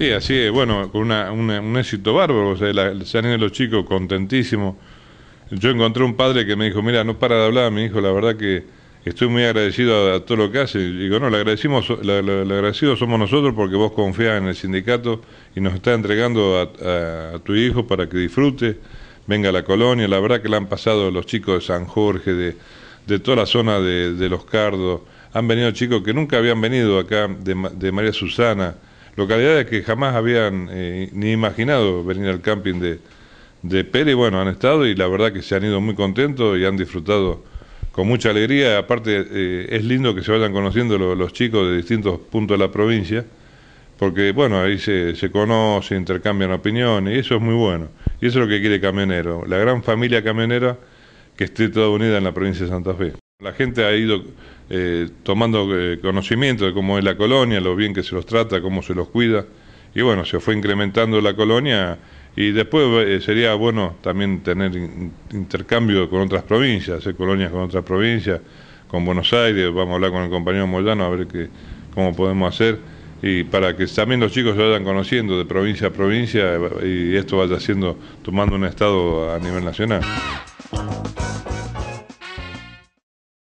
Sí, así es, bueno, con un éxito bárbaro, sea, se han ido los chicos contentísimos. Yo encontré un padre que me dijo, mira, no para de hablar mi hijo, la verdad que estoy muy agradecido a, todo lo que hace. Y digo, no, le, agradecimos, le, le, somos nosotros porque vos confías en el sindicato y nos está entregando a, tu hijo para que disfrute, venga a la colonia. La verdad que le han pasado los chicos de San Jorge, de, toda la zona de, Los Cardos. Han venido chicos que nunca habían venido acá, de María Susana localidades que jamás habían eh, ni imaginado venir al camping de, de Pérez. Bueno, han estado y la verdad que se han ido muy contentos y han disfrutado con mucha alegría. Aparte, eh, es lindo que se vayan conociendo los chicos de distintos puntos de la provincia, porque bueno, ahí se, se conoce, intercambian opiniones, y eso es muy bueno. Y eso es lo que quiere Camionero, la gran familia camionera que esté toda unida en la provincia de Santa Fe. La gente ha ido eh, tomando eh, conocimiento de cómo es la colonia, lo bien que se los trata, cómo se los cuida. Y bueno, se fue incrementando la colonia y después eh, sería bueno también tener intercambio con otras provincias, hacer colonias con otras provincias, con Buenos Aires, vamos a hablar con el compañero Moldano a ver qué, cómo podemos hacer y para que también los chicos se vayan conociendo de provincia a provincia y esto vaya siendo, tomando un estado a nivel nacional.